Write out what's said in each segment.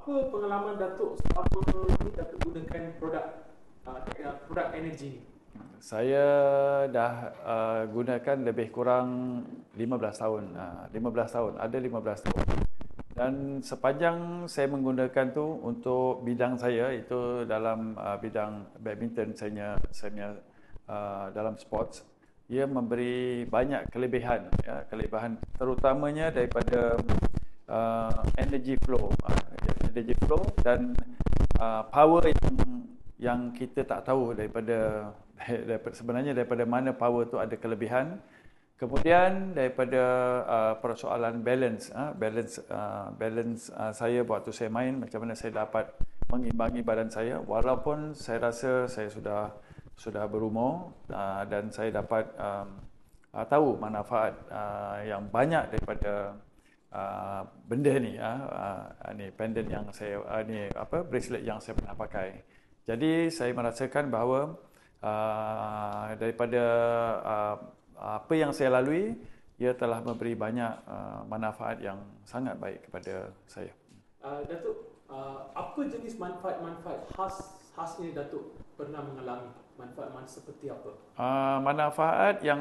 apa pengalaman Datuk selama ini Datuk gunakan produk uh, uh, produk energi ni? Saya dah uh, gunakan lebih kurang 15 tahun. Uh, 15 tahun, ada 15 tahun. Dan sepanjang saya menggunakan tu untuk bidang saya itu dalam uh, bidang badminton saya saya uh, dalam sports ia memberi banyak kelebihan ya, kelebihan terutamanya daripada uh, energy flow uh, energy flow dan uh, power yang yang kita tak tahu daripada daripada sebenarnya daripada mana power tu ada kelebihan kemudian daripada uh, persoalan balance uh, balance uh, balance uh, saya tu saya main macam mana saya dapat mengimbangi badan saya walaupun saya rasa saya sudah sudah berumur uh, dan saya dapat um, uh, tahu manfaat uh, yang banyak daripada Ah, benda ni uh, uh, ni pendant yang saya uh, ni apa bracelet yang saya pernah pakai. Jadi saya merasakan bahawa uh, daripada uh, apa yang saya lalui ia telah memberi banyak uh, manfaat yang sangat baik kepada saya. Uh, Datuk, uh, apa jenis manfaat-manfaat khas khas ini Datuk pernah mengalami? Manfaat-manfaat seperti apa? Uh, manfaat yang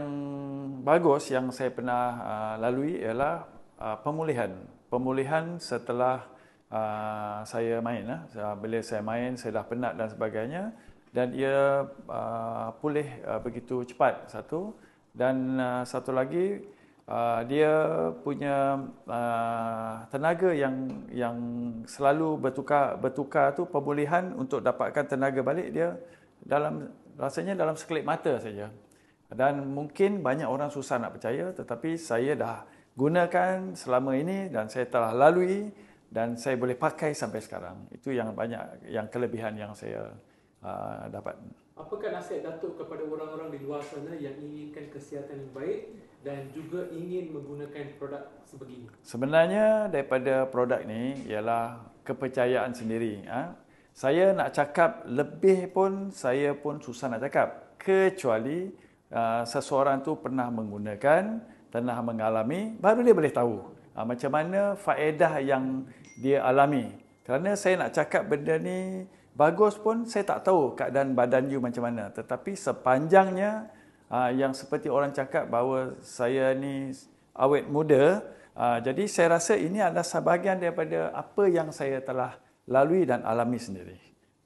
bagus yang saya pernah uh, lalui ialah Uh, pemulihan pemulihan setelah uh, saya main lah uh, bila saya main saya dah penat dan sebagainya dan ia uh, pulih uh, begitu cepat satu dan uh, satu lagi uh, dia punya uh, tenaga yang yang selalu bertukar bertukar tu pemulihan untuk dapatkan tenaga balik dia dalam rasanya dalam sekelip mata saja dan mungkin banyak orang susah nak percaya tetapi saya dah gunakan selama ini dan saya telah lalui dan saya boleh pakai sampai sekarang. Itu yang banyak yang kelebihan yang saya uh, dapat. Apakah nasihat Datuk kepada orang-orang di luar sana yang inginkan kesihatan yang baik dan juga ingin menggunakan produk sebegini? Sebenarnya daripada produk ni ialah kepercayaan sendiri. Ha? Saya nak cakap lebih pun saya pun susah nak cakap. Kecuali uh, seseorang tu pernah menggunakan telah mengalami baru dia boleh tahu uh, macam mana faedah yang dia alami kerana saya nak cakap benda ni bagus pun saya tak tahu keadaan badan you macam mana tetapi sepanjangnya uh, yang seperti orang cakap bahawa saya ni awet muda uh, jadi saya rasa ini adalah sebahagian daripada apa yang saya telah lalui dan alami sendiri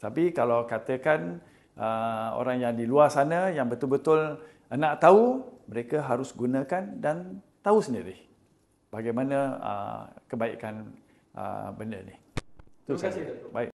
tapi kalau katakan uh, orang yang di luar sana yang betul-betul nak tahu mereka harus gunakan dan tahu sendiri bagaimana uh, kebaikan uh, benda ni. Terima kasih. Baik.